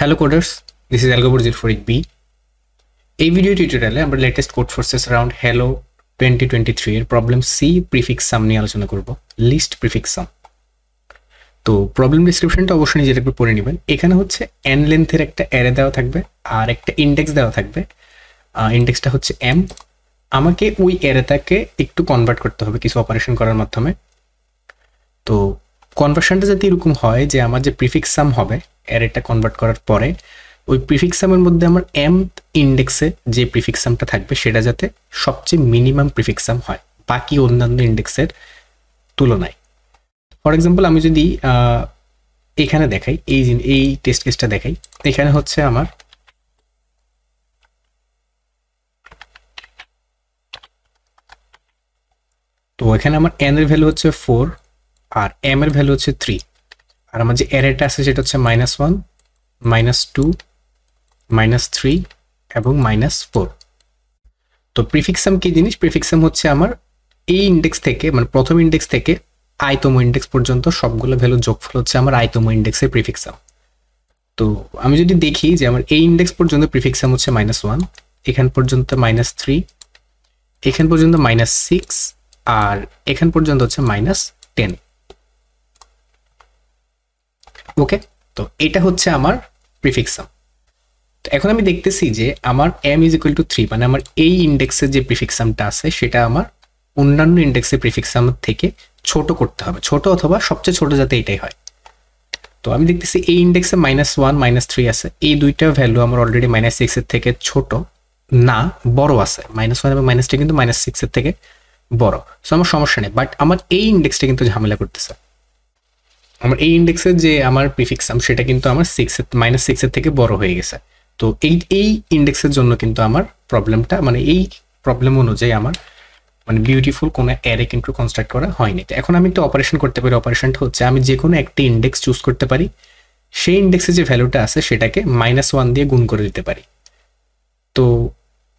Hello coders this is অ্যালগোবর জির ফোর বি এই ভিডিও টিউটোরিয়ালে আমরা latest Codeforces round hello twenty twenty three এর প্রবলেম সি প্রিফিক্স সাম নিয়ে আলোচনা করব লিস্ট প্রিফিক্স সাম তো প্রবলেম ডিসক্রিপশনটা অবশ্যই নিজের একটু পড়ে নেবেন এখানে হচ্ছে এন লেন্থের একটা অ্যারে দেওয়া থাকবে আর একটা ইন্ডেক্স দেওয়া থাকবে ইন্ডেক্সটা হচ্ছে এম আমাকে ওই অ্যারেটাকে একটু কনভার্ট করতে হবে কিছু অপারেশন করার মাধ্যমে তো কনভার্সনটা যাতে এরকম হয় যে আমার যে প্রিফিক্স সাম হবে অ্যারেটা কনভার্ট করার পরে ওই প্রিফিক্সামের মধ্যে আমার এম ইন্ডেক্সে যে প্রিফিক্সামটা থাকবে সেটা যাতে সবচেয়ে মিনিমাম প্রিফিক্সাম হয় বাকি অন্যান্য ইন্ডেক্সের তুলনায় ফর এক্সাম্পল আমি যদি এখানে দেখাই এই এই টেস্ট কেসটা দেখাই এখানে হচ্ছে আমার তো এখানে আমার এন এর ভ্যালু হচ্ছে ফোর আর এম এর ভ্যালু হচ্ছে থ্রি আর আমার যে অ্যারেটা আছে সেটা হচ্ছে minus one minus two minus three এবং মাইনাস ফোর তো প্রিফিক্সাম কি জিনিস প্রিফিক্সাম হচ্ছে আমার এই ইন্ডেক্স থেকে মানে প্রথম ইন্ডেক্স থেকে আয়তম ইন্ডেক্স পর্যন্ত সবগুলো ভ্যালু যোগফল হচ্ছে আমার আয়তম ইন্ডেক্সের প্রিফিক্সাম তো আমি যদি দেখি যে আমার এই ইন্ডেক্স পর্যন্ত প্রিফিক্সাম হচ্ছে মাইনাস ওয়ান এখান পর্যন্ত মাইনাস থ্রি এখান পর্যন্ত মাইনাস সিক্স আর এখান পর্যন্ত হচ্ছে মাইনাস টেন ওকে তো এটা হচ্ছে আমার প্রিফিক্স সাম তো এখন আমি দেখতেছি যে আমার M is equal to three মানে আমার এই ইন্ডেক্সের যে প্রিফিক্স সামটা আছে সেটা আমার অন্যান্য ইন্ডেক্সের প্রিফিক্স সাম থেকে ছোট করতে হবে ছোট অথবা সবচেয়ে ছোট যাতে এটাই হয় তো আমি দেখতেছি এই ইন্ডেক্সে মাইনাস ওয়ান মাইনাস থ্রি আছে এই দুইটা ভ্যালু আমার অলরেডি মাইনাস সিক্সের থেকে ছোট না বড় আছে মাইনাস ওয়ান এবং মাইনাস থ্রি কিন্তু মাইনাস সিক্সের থেকে বড় সো আমার সমস্যা নেই বাট আমার এই ইন্ডেক্সটা কিন্তু ঝামেলা করতেছে আমার এই ইন্ডেক্সের যে আমার প্রিফিক্স সেটা কিন্তু আমার সিক্সের মাইনাস সিক্সের থেকে বড় হয়ে গেছে তো এই এই ইন্ডেক্সের জন্য কিন্তু আমার প্রবলেমটা মানে এই প্রবলেম অনুযায়ী আমার মানে বিউটিফুল কোনো অ্যারে কিন্তু কনস্ট্রাক্ট করা হয়নি তো এখন আমি একটু অপারেশন করতে পারি অপারেশনটা হচ্ছে আমি যে কোনো একটি ইন্ডেক্স চুজ করতে পারি সেই ইন্ডেক্সে যে ভ্যালুটা আছে সেটাকে মাইনাস ওয়ান দিয়ে গুণ করে দিতে পারি তো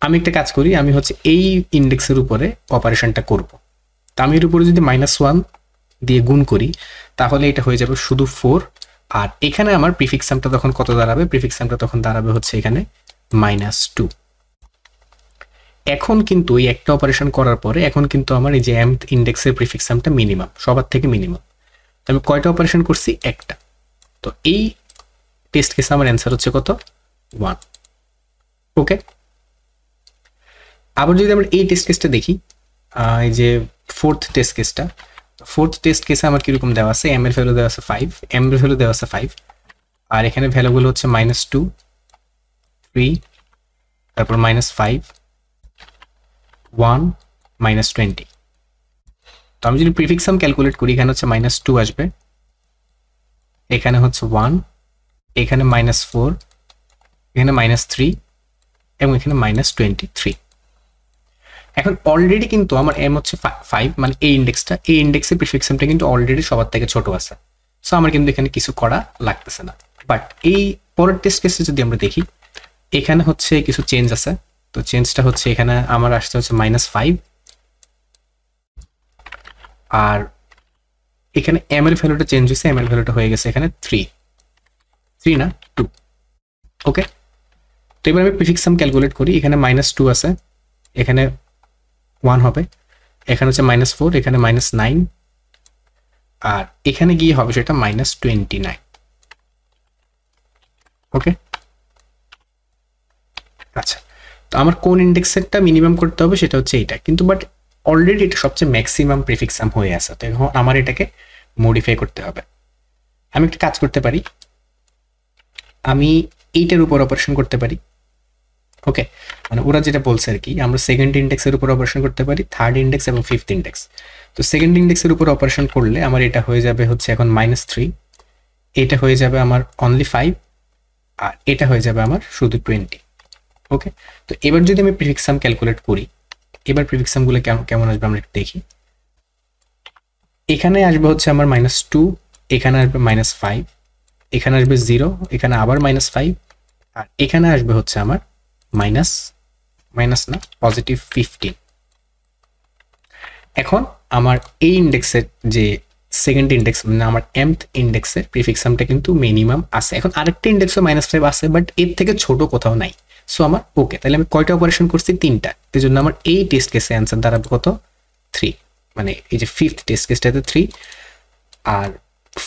আমি একটা কাজ করি আমি হচ্ছে এই ইন্ডেক্সের উপরে অপারেশনটা করব। তো আমি এর উপরে যদি মাইনাস ওয়ান দিয়ে গুণ করি তাহলে এটা হয়ে যাবে শুধু ফোর আর এখানে আমার প্রিফিক্সামটা তখন কত দাঁড়াবে প্রিফিক্সামটা তখন দাঁড়াবে হচ্ছে এখানে মাইনাস টু এখন কিন্তু এই একটা অপারেশন করার পরে এখন কিন্তু আমার এই যে এম ইন্ডেক্সের প্রিফিক্সামটা মিনিমাম সবার থেকে মিনিমাম তো আমি কয়টা অপারেশন করছি একটা তো এই টেস্ট কেসে আমার অ্যান্সার হচ্ছে কত ওয়ান ওকে আবার যদি আমরা এই টেস্ট কেসটা দেখি এই যে ফোর্থ টেস্ট কেসটা ফোর্থ টেস্ট কেসে আমার কিরকম দেওয়া আছে এম এর ভ্যালু দেওয়া আছে ফাইভ এম এর ভ্যালু দেওয়া আছে ফাইভ আর এখানে ভ্যালুগুলো হচ্ছে মাইনাস টু থ্রি তারপর minus five one minus twenty তো আমি যদি প্রিফিক্সাম ক্যালকুলেট করি এখানে হচ্ছে মাইনাস টু আসবে এখানে হচ্ছে ওয়ান এখানে মাইনাস ফোর এখানে মাইনাস থ্রি এবং এখানে মাইনাস টোয়েন্টি থ্রি এখন অলরেডি কিন্তু আমার এম হচ্ছে ফাইভ মানে এই ইন্ডেক্সটা এই ইন্ডেক্সের প্রিফিক্সামটা কিন্তু অলরেডি সবার থেকে ছোট আছে সো আমার কিন্তু এখানে কিছু করা লাগতেছে না বাট এই পরের টেস্ট কেসে যদি আমরা দেখি এখানে হচ্ছে কিছু চেঞ্জ আছে তো চেঞ্জটা হচ্ছে এখানে আমার আসছে হচ্ছে মাইনাস ফাইভ আর এখানে এম এর ভ্যালুটা চেঞ্জ হয়েছে এম এর ভ্যালুটা হয়ে গেছে এখানে থ্রি থ্রি না টু ওকে তো এবার আমি প্রিফিক্সাম ক্যালকুলেট করি এখানে মাইনাস টু আছে এখানে ওয়ান হবে এখানে হচ্ছে মাইনাস ফোর এখানে মাইনাস নাইন আর এখানে গিয়ে হবে সেটা মাইনাস টোয়েন্টি নাইন ওকে আচ্ছা তো আমার কোন ইন্ডেক্সেরটা মিনিমাম করতে হবে সেটা হচ্ছে এইটা কিন্তু বাট অলরেডি এটা সবচেয়ে ম্যাক্সিমাম প্রিফিক্সাম হয়ে আসে তো এখন আমার এটাকে মডিফাই করতে হবে আমি একটা কাজ করতে পারি আমি এইটার উপর অপারেশন করতে পারি ওকে মানে ওরা যেটা বলছে আর কি আমরা সেকেন্ড ইন্ডেক্সের উপর অপারেশন করতে পারি থার্ড ইন্ডেক্স এবং ফিফথ ইন্ডেক্স তো সেকেন্ড ইন্ডেক্সের উপর অপারেশন করলে আমার এটা হয়ে যাবে হচ্ছে এখন মাইনাস থ্রি এটা হয়ে যাবে আমার অনলি ফাইভ আর এটা হয়ে যাবে আমার শুধু টোয়েন্টি ওকে তো এবার যদি আমি প্রিফিক্সাম ক্যালকুলেট করি এবার প্রিফিক্সামগুলো কেমন কেমন আসবে আমরা একটু দেখি এখানে আসবে হচ্ছে আমার মাইনাস টু এখানে আসবে মাইনাস ফাইভ এখানে আসবে জিরো এখানে আবার মাইনাস ফাইভ আর এখানে আসবে হচ্ছে আমার মাইনাস মাইনাস না পজিটিভ ফিফটিন এখন আমার এই ইন্ডেক্সের যে সেকেন্ড ইন্ডেক্স মানে আমার এমথ ইন্ডেক্সের প্রিফিক্সামটা কিন্তু মিনিমাম আছে এখন আরেকটা ইন্ডেক্সও মাইনাস ফাইভ আছে বাট এর থেকে ছোট কোথাও নাই সো আমার ওকে তাহলে আমি কয়টা অপারেশন করছি তিনটা এই জন্য আমার এই টেস্ট কেসে অ্যান্সার দাঁড়াবে কত থ্রি মানে এই যে ফিফথ টেস্ট কেসটাতে থ্রি আর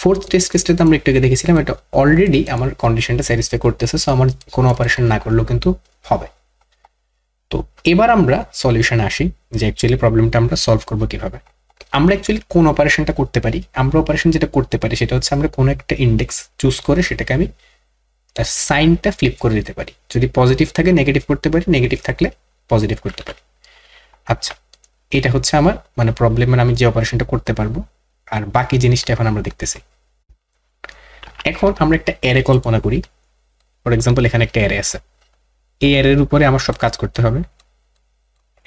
ফোর্থ টেস্ট কেসটাতে আমরা একটু আগে দেখেছিলাম এটা অলরেডি আমার কন্ডিশনটা স্যাটিসফাই করতেছে সো আমার কোনো অপারেশন না করলেও কিন্তু হবে তো এবার আমরা সলিউশন আসি যে অ্যাকচুয়ালি প্রবলেমটা আমরা সলভ করব কিভাবে আমরা অ্যাকচুয়ালি কোন অপারেশনটা করতে পারি আমরা অপারেশন যেটা করতে পারি সেটা হচ্ছে আমরা কোনো একটা ইন্ডেক্স চুজ করে সেটাকে আমি তার সাইনটা ফ্লিপ করে দিতে পারি যদি পজিটিভ থাকে নেগেটিভ করতে পারি নেগেটিভ থাকলে পজিটিভ করতে পারি আচ্ছা এটা হচ্ছে আমার মানে প্রবলেম মানে আমি যে অপারেশনটা করতে পারবো আর বাকি জিনিসটা এখন আমরা দেখতেছি এখন আমরা একটা অ্যারে কল্পনা করি ফর এক্সাম্পল এখানে একটা অ্যারে আছে এই অ্যারের উপরে আমার সব কাজ করতে হবে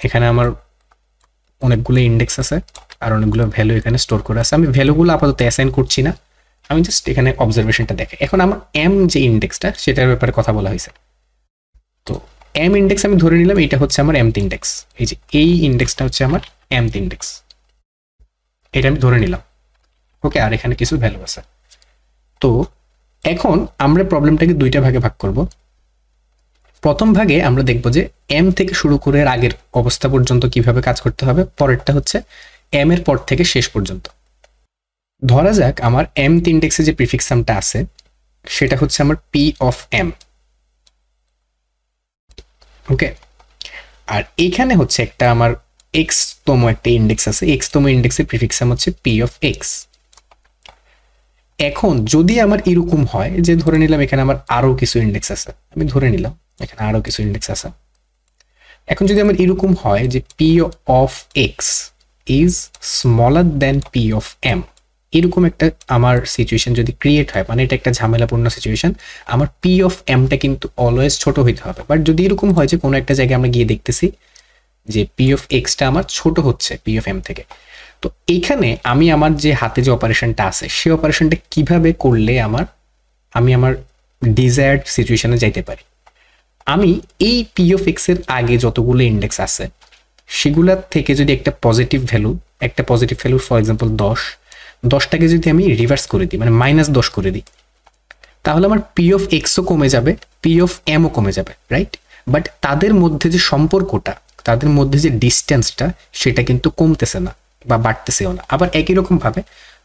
এখানে আমার অনেকগুলো ইন্ডেক্স আছে আর অনেকগুলো ভ্যালু এখানে স্টোর করে আছে আমি ভ্যালুগুলো আপাতত অ্যাসাইন করছি না আমি জাস্ট এখানে অবজারভেশনটা দেখে এখন আমার এম যে ইন্ডেক্সটা সেটার ব্যাপারে কথা বলা হয়েছে তো এম ইন্ডেক্স আমি ধরে নিলাম এটা হচ্ছে আমার এম ইন্ডেক্স এই যে এই ইন্ডেক্সটা হচ্ছে আমার এম ইন্ডেক্স এটা আমি ধরে নিলাম ওকে আর এখানে কিছু ভ্যালু আছে তো এখন আমরা প্রবলেমটাকে দুইটা ভাগে ভাগ করব প্রথম ভাগে আমরা দেখব যে এম থেকে শুরু করে আগের অবস্থা পর্যন্ত কিভাবে কাজ করতে হবে পরেরটা হচ্ছে এম এর পর থেকে শেষ পর্যন্ত ধরা যাক আমার এম তিনটেক্সে যে প্রিফিক্সামটা আছে সেটা হচ্ছে আমার পি অফ এম ওকে আর এইখানে হচ্ছে একটা আমার এক্স তম একটা ইন্ডেক্স আছে এক্স তম ইন্ডেক্সের প্রিফিক্স হচ্ছে পি অফ এক্স এখন যদি আমার এরকম হয় যে ধরে নিলাম এখানে আমার আরও কিছু ইন্ডেক্স আছে আমি ধরে নিলাম এখানে আরও কিছু ইন্ডেক্স আছে এখন যদি আমার এরকম হয় যে P of X is smaller than P of M এরকম একটা আমার সিচুয়েশন যদি ক্রিয়েট হয় মানে এটা একটা ঝামেলাপূর্ণ সিচুয়েশন আমার পি অফ এমটা কিন্তু অলওয়েজ ছোট হইতে হবে বাট যদি এরকম হয় যে কোনো একটা জায়গায় আমরা গিয়ে দেখতেছি যে পি অফ এক্সটা আমার ছোট হচ্ছে পি অফ এম থেকে তো এইখানে আমি আমার যে হাতে যে অপারেশনটা আছে সেই অপারেশনটা কিভাবে করলে আমার আমি আমার ডিজায়ার্ড সিচুয়েশনে যাইতে পারি আমি এই পিওফ এক্সের আগে যতগুলো ইন্ডেক্স আছে সেগুলার থেকে যদি একটা পজিটিভ ভ্যালু একটা পজিটিভ ভ্যালু ফর এক্সাম্পল দশ দশটাকে যদি আমি রিভার্স করে দিই মানে মাইনাস দশ করে দিই তাহলে আমার পি অফ এক্সও কমে যাবে পি অফ এমও কমে যাবে রাইট বাট তাদের মধ্যে যে সম্পর্কটা তাদের মধ্যে যে ডিস্টেন্সটা সেটা কিন্তু কমতেছে না বা বাড়তেছেও না আবার একই রকমভাবে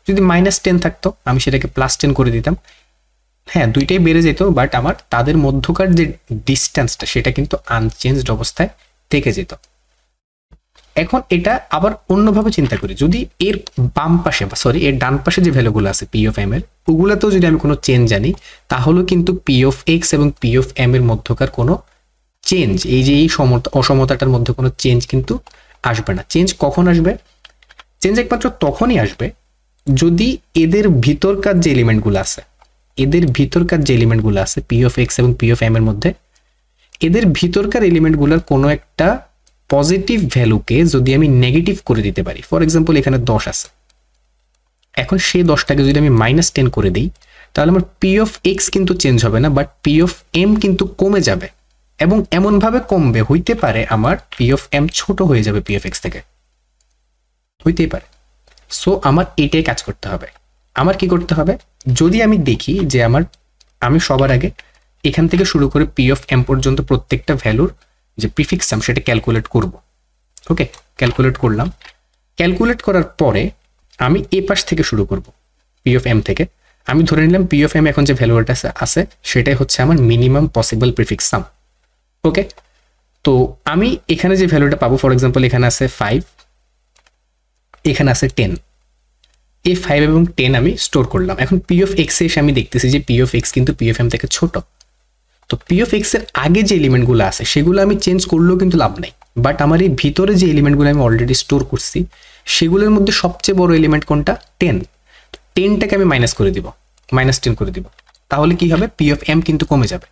যদি মাইনাস টেন থাকতো আমি সেটাকে প্লাস টেন করে দিতাম হ্যাঁ দুইটাই বেড়ে যেত বাট আমার তাদের মধ্যকার যে ডিস্টেন্সটা সেটা কিন্তু আনচেঞ্জড অবস্থায় থেকে যেত এখন এটা আবার অন্যভাবে চিন্তা করি যদি এর বাম পাশে বা সরি এর ডান পাশে যে ভ্যালুগুলো আছে পি অফ এম এর ওগুলাতেও যদি আমি কোনো চেঞ্জ জানি তাহলেও কিন্তু পি অফ এক্স এবং পি অফ এম এর মধ্যকার কোনো চেঞ্জ এই যে এই সমতা অসমতাটার মধ্যে কোনো চেঞ্জ কিন্তু আসবে না চেঞ্জ কখন আসবে চেঞ্জ একমাত্র তখনই আসবে যদি এদের ভিতরকার যে এলিমেন্টগুলো আছে এদের ভিতরকার যে এলিমেন্টগুলো আছে পি অফ এক্স এবং পি অফ এম এর মধ্যে এদের ভিতরকার এলিমেন্টগুলোর কোনো একটা পজিটিভ ভ্যালুকে যদি আমি নেগেটিভ করে দিতে পারি ফর এক্সাম্পল এখানে দশ আছে এখন সেই দশটাকে যদি আমি মাইনাস টেন করে দিই তাহলে আমার পি অফ এক্স কিন্তু চেঞ্জ হবে না বাট পি অফ এম কিন্তু কমে যাবে এবং এমনভাবে কমবে হইতে পারে আমার পি অফ এম ছোট হয়ে যাবে পি অফ এক্স থেকে হইতেই পারে সো আমার এটাই কাজ করতে হবে আমার কি করতে হবে যদি আমি দেখি যে আমার আমি সবার আগে এখান থেকে শুরু করে পি অফ এম পর্যন্ত প্রত্যেকটা ভ্যালুর যে প্রিফিক্স সাম সেটা ক্যালকুলেট করব ওকে ক্যালকুলেট করলাম ক্যালকুলেট করার পরে আমি এ পাশ থেকে শুরু করব পি অফ এম থেকে আমি ধরে নিলাম পি অফ এম এখন যে ভ্যালুটা আছে সেটাই হচ্ছে আমার minimum possible prefix sum okay তো আমি এখানে যে ভ্যালুটা পাবো ফর এক্সাম্পল এখানে আছে ফাইভ এখানে আছে টেন এ ফাইভ এবং টেন আমি স্টোর করলাম এখন পি অফ এক্সে এসে আমি দেখতেছি যে পি অফ এক্স কিন্তু পি এফ এম থেকে ছোট তো পি অফ এক্সের আগে যে এলিমেন্টগুলো আছে সেগুলো আমি চেঞ্জ করলেও কিন্তু লাভ নাই বাট আমার এই ভিতরে যে এলিমেন্টগুলো আমি অলরেডি স্টোর করছি সেগুলোর মধ্যে সবচেয়ে বড় এলিমেন্ট কোনটা টেন টেনটাকে আমি মাইনাস করে দিব মাইনাস টেন করে দিব তাহলে কি হবে পি অফ এম কিন্তু কমে যাবে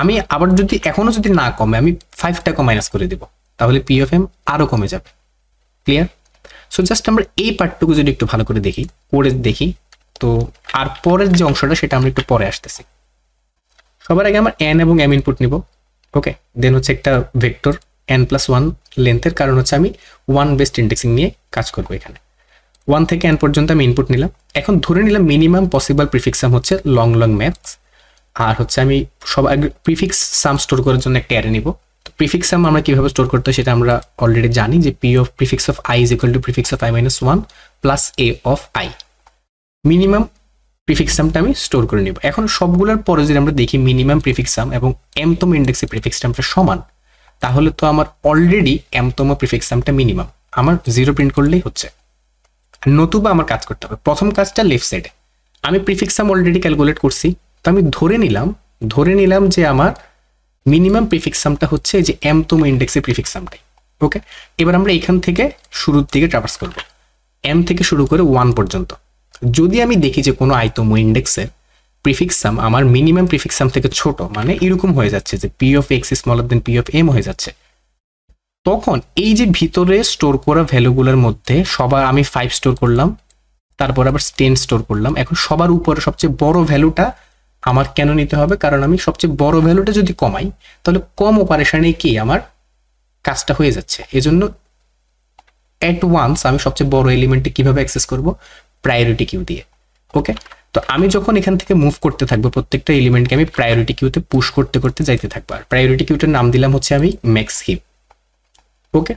আমি আবার যদি এখনও যদি না কমে আমি ফাইভটাকে মাইনাস করে দিব তাহলে পি অফ এম আরও কমে যাবে ক্লিয়ার সো জাস্ট আমরা এই পার্টটুকু যদি একটু ভালো করে দেখি করে দেখি তো আর পরের যে অংশটা সেটা আমরা একটু পরে আসতেছি সবার আগে আমার এন এবং এম ইনপুট নিব ওকে দেন হচ্ছে একটা ভেক্টর এন প্লাস ওয়ান লেন্থের কারণ হচ্ছে আমি ওয়ান বেস্ট ইন্ডেক্সিং নিয়ে কাজ করব এখানে ওয়ান থেকে এন পর্যন্ত আমি ইনপুট নিলাম এখন ধরে নিলাম মিনিমাম পসিবল প্রিফিক্স সাম হচ্ছে লং লং ম্যাথস আর হচ্ছে আমি সব প্রিফিক্স সাম স্টোর করার জন্য একটা অ্যারে নিব প্রিফিক্স সাম আমরা কীভাবে স্টোর করতে সেটা আমরা অলরেডি জানি যে P of prefix of I is equal to prefix of I minus one plus A of I minimum prefix সামটা আমি স্টোর করে নেব এখন সবগুলোর পরে যদি আমরা দেখি মিনিমাম প্রিফিক্স সাম এবং এমতম ইন্ডেক্সে প্রিফিক্স সামটা সমান তাহলে তো আমার অলরেডি এমতম প্রিফিক্স সামটা মিনিমাম আমার জিরো প্রিন্ট করলেই হচ্ছে নতুবা আমার কাজ করতে হবে প্রথম কাজটা লেফট সাইডে আমি প্রিফিক্স সাম অলরেডি ক্যালকুলেট করছি তো আমি ধরে নিলাম ধরে নিলাম যে আমার মিনিমাম প্রিফিক্স সামটা হচ্ছে যে এম তম ইন্ডেক্সের প্রিফিক্স সামটাই ওকে এবার আমরা এখান থেকে শুরুর দিকে ট্রাভার্স করব এম থেকে শুরু করে ওয়ান পর্যন্ত যদি আমি দেখি যে কোনো আইতম ইন্ডেক্সের প্রিফিক্স সাম আমার মিনিমাম প্রিফিক্স সাম থেকে ছোট মানে এরকম হয়ে যাচ্ছে যে P of X smaller than P of M হয়ে যাচ্ছে তখন এই যে ভিতরে স্টোর করা ভ্যালুগুলোর মধ্যে সবার আমি ফাইভ স্টোর করলাম তারপর আবার টেন স্টোর করলাম এখন সবার উপরে সবচেয়ে বড় ভ্যালুটা আমার কেন নিতে হবে কারণ আমি সবচেয়ে বড় ভ্যালুটা যদি কমাই তাহলে কম অপারেশানে কি আমার কাজটা হয়ে যাচ্ছে এজন্য অ্যাট ওয়ান্স আমি সবচেয়ে বড় এলিমেন্টে কিভাবে অ্যাক্সেস করব প্রায়োরিটি কিউ দিয়ে ওকে তো আমি যখন এখান থেকে মুভ করতে থাকবো প্রত্যেকটা এলিমেন্টকে আমি প্রায়োরিটি কিউতে পুশ করতে করতে যাইতে থাকবো আর প্রায়োরিটি কিউটার নাম দিলাম হচ্ছে আমি ম্যাক্স হিপ ওকে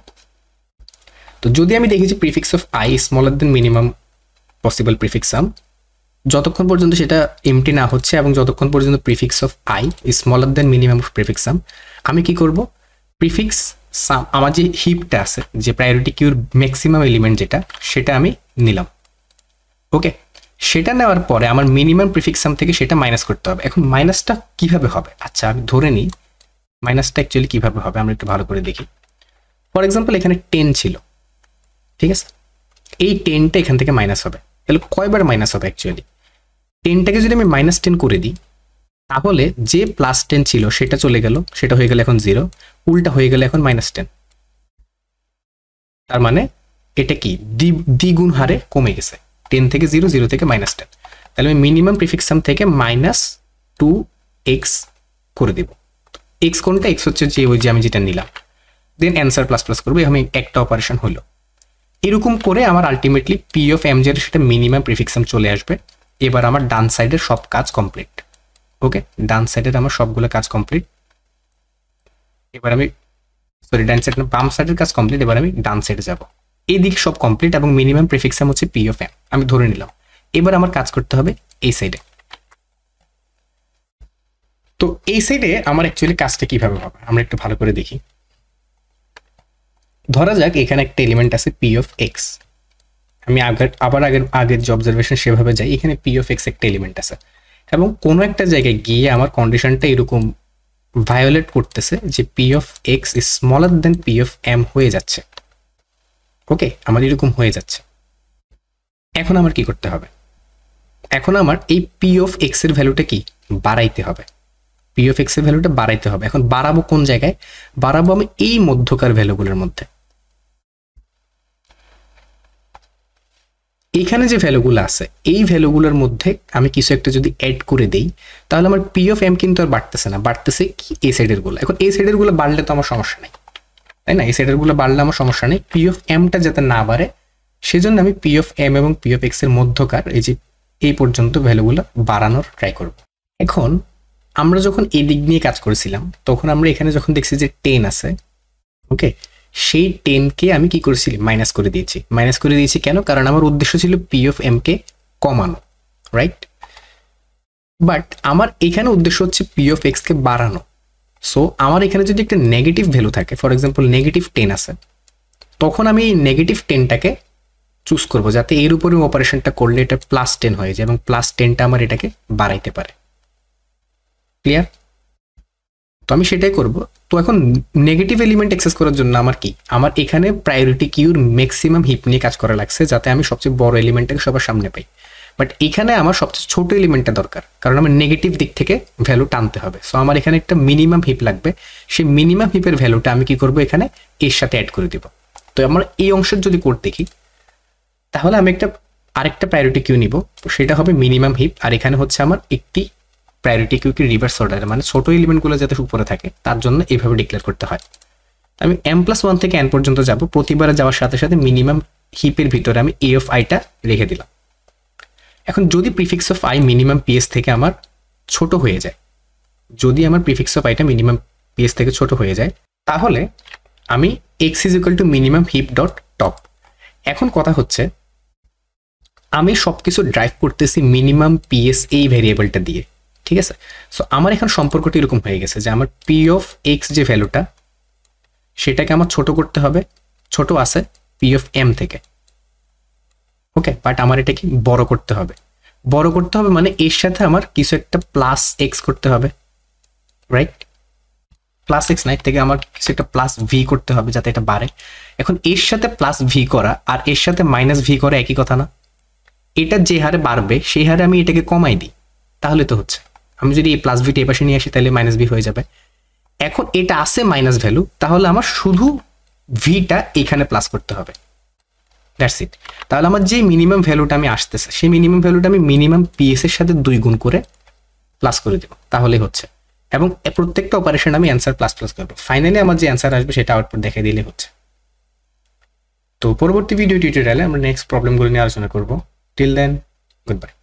তো যদি আমি দেখি যে prefix of I smaller than minimum possible prefix sum যতক্ষণ পর্যন্ত সেটা এমটি না হচ্ছে এবং যতক্ষণ পর্যন্ত prefix of I smaller than minimum of prefix sum আমি কি করব প্রিফিক্স সাম আমার যে হিপটা আছে যে প্রায়োরিটি কিউর ম্যাক্সিমাম এলিমেন্ট যেটা সেটা আমি নিলাম ওকে সেটা নেওয়ার পরে আমার মিনিমাম প্রিফিক্স সাম থেকে সেটা মাইনাস করতে হবে এখন মাইনাসটা কিভাবে হবে আচ্ছা আমি ধরে নিই মাইনাসটা অ্যাকচুয়ালি কীভাবে হবে আমরা একটু ভালো করে দেখি ফর এক্সাম্পল এখানে টেন ছিল ঠিক আছে এই টেনটা এখান থেকে মাইনাস হবে তাহলে কয়বার মাইনাস হবে অ্যাকচুয়ালি টেনটাকে যদি আমি মাইনাস টেন করে দিই তাহলে যে প্লাস টেন ছিল সেটা চলে গেল সেটা হয়ে গেল এখন জিরো উল্টা হয়ে গেল এখন মাইনাস টেন তার মানে এটা কি দ্বিগুণ হারে কমে গেছে টেন থেকে জিরো জিরো থেকে মাইনাস টেন তাহলে আমি মিনিমাম প্রিফিক্সাম থেকে মাইনাস টু এক্স করে দেব এক্স কোনটা এক্স হচ্ছে যে ওই যে আমি যেটা নিলাম দেন অ্যান্সার প্লাস প্লাস করবো আমি একটা অপারেশন হলো এরকম করে আমার আলটিমেটলি পি অফ এম জের সেটা মিনিমাম প্রিফিক্সাম চলে আসবে এবার আমার ডান সাইডের সব কাজ কমপ্লিট ওকে ডান সাইডের আমার সবগুলো কাজ কমপ্লিট এবার আমি সরি ডান সাইড বাম সাইডের কাজ কমপ্লিট এবার আমি ডান সাইডে যাব দিক সব কমপ্লিট এবং মিনিমাম প্রিফিক্সাম হচ্ছে পি অফ এম আমি ধরে নিলাম এবার আমার কাজ করতে হবে এই সাইডে তো এই সাইডে আমার অ্যাকচুয়ালি কাজটা কিভাবে হবে আমরা একটু ভালো করে দেখি ধরা যাক এখানে একটা এলিমেন্ট আছে পি অফ এক্স আমি আগের আবার আগের আগের যে অবজারভেশন সেভাবে যাই এখানে পি অফ এক্স একটা এলিমেন্ট আছে এবং কোনো একটা জায়গায় গিয়ে আমার কন্ডিশনটা এরকম ভায়োলেট করতেছে যে P of X is smaller than P of M হয়ে যাচ্ছে ওকে আমার এরকম হয়ে যাচ্ছে এখন আমার কি করতে হবে এখন আমার এই পি অফ এক্স এর ভ্যালুটা কি বাড়াইতে হবে পি অফ এক্স এর ভ্যালুটা বাড়াইতে হবে এখন বাড়াবো কোন জায়গায় বাড়াবো আমি এই মধ্যকার ভ্যালুগুলোর মধ্যে এইখানে যে ভ্যালুগুলো আছে এই ভ্যালুগুলোর মধ্যে আমি কিছু একটা যদি অ্যাড করে দেই তাহলে আমার পি অফ এম কিন্তু আর বাড়তেছে না বাড়তেছে কি এ সাইডেরগুলো এখন এ সাইডেরগুলো বাড়লে তো আমার সমস্যা নেই তাই না এই সাইডেরগুলো বাড়লে আমার সমস্যা নেই পি অফ এমটা যাতে না বাড়ে সেজন্য আমি পি অফ এম এবং পি অফ এক্স এর মধ্যকার এই যে এই পর্যন্ত ভ্যালুগুলো বাড়ানোর ট্রাই করব এখন আমরা যখন এই দিক নিয়ে কাজ করেছিলাম তখন আমরা এখানে যখন দেখছি যে টেন আছে ওকে সেই টেনকে আমি কি করেছি মাইনাস করে দিয়েছি মাইনাস করে দিয়েছি কেন কারণ আমার উদ্দেশ্য ছিল পি অফ কে কমানো রাইট বাট আমার এখানে উদ্দেশ্য হচ্ছে পি অফ এক্সকে বাড়ানো সো আমার এখানে যদি একটা নেগেটিভ ভ্যালু থাকে ফর এক্সাম্পল নেগেটিভ টেন আছে তখন আমি এই নেগেটিভ টেনটাকে চুজ করবো যাতে এর উপরে অপারেশনটা করলে এটা প্লাস টেন হয়ে যায় এবং প্লাস টেনটা আমার এটাকে বাড়াইতে পারে ক্লিয়ার তো আমি সেটাই করব তো এখন নেগেটিভ এলিমেন্ট এক্সেস করার জন্য আমার কি আমার এখানে প্রায়োরিটি কিউর ম্যাক্সিমাম হিপ নিয়ে কাজ করা লাগছে যাতে আমি সবচেয়ে বড় এলিমেন্টটাকে সবার সামনে পাই বাট এখানে আমার সবচেয়ে ছোট এলিমেন্টটা দরকার কারণ আমার নেগেটিভ দিক থেকে ভ্যালু টানতে হবে সো আমার এখানে একটা মিনিমাম হিপ লাগবে সেই মিনিমাম হিপের ভ্যালুটা আমি কি করব এখানে এর সাথে অ্যাড করে দিব তো আমার এই অংশের যদি কোড দেখি তাহলে আমি একটা আরেকটা প্রায়োরিটি কিউ নিব সেটা হবে মিনিমাম হিপ আর এখানে হচ্ছে আমার একটি প্রায়োরিটি কিউকে রিভার্স অর্ডার মানে ছোটো এলিমেন্টগুলো যাতে উপরে থাকে তার জন্য এইভাবে ডিক্লেয়ার করতে হয় আমি এম প্লাস ওয়ান থেকে এন পর্যন্ত যাব প্রতিবারে যাওয়ার সাথে সাথে মিনিমাম হিপের ভিতরে আমি এ অফ আইটা রেখে দিলাম এখন যদি prefix of I minimum PS থেকে আমার ছোট হয়ে যায় যদি আমার প্রিফিক্স অফ আইটা মিনিমাম পিএস থেকে ছোট হয়ে যায় তাহলে আমি X is equal to minimum heap dot top এখন কথা হচ্ছে আমি সব কিছু ড্রাইভ করতেছি মিনিমাম পিএস এই ভেরিয়েবলটা দিয়ে ঠিক আছে সো আমার এখন সম্পর্কটি এরকম হয়ে গেছে যে আমার পি অফ এক্স যে ভ্যালুটা সেটাকে আমার ছোট করতে হবে ছোট আছে পি অফ এম থেকে ওকে বাট আমার এটাকে বড় করতে হবে বড় করতে হবে মানে এর সাথে আমার কিছু একটা প্লাস এক্স করতে হবে রাইট প্লাস এক্স নাই থেকে আমার কিছু একটা প্লাস ভি করতে হবে যাতে এটা বাড়ে এখন এর সাথে প্লাস ভি করা আর এর সাথে মাইনাস ভি করা একই কথা না এটা যে হারে বাড়বে সেই হারে আমি এটাকে কমাই দিই তাহলে তো হচ্ছে আমি যদি এই প্লাস ভিটি এপাশে নিয়ে আসি তাহলে মাইনাস ভি হয়ে যাবে এখন এটা আছে মাইনাস ভ্যালু তাহলে আমার শুধু ভিটা এখানে প্লাস করতে হবে দ্যাটস ইট তাহলে আমার যে মিনিমাম ভ্যালুটা আমি আসতেছে সেই মিনিমাম ভ্যালুটা আমি মিনিমাম পিএস এর সাথে দুই গুণ করে প্লাস করে দেবো তাহলেই হচ্ছে এবং প্রত্যেকটা অপারেশন আমি অ্যান্সার প্লাস প্লাস করবো ফাইনালি আমার যে অ্যান্সার আসবে সেটা আউটপুট দেখে দিলে হচ্ছে তো পরবর্তী ভিডিও টিউটোরিয়ালে আমরা নেক্সট প্রবলেমগুলো নিয়ে আলোচনা করব টিল দেন গুড বাই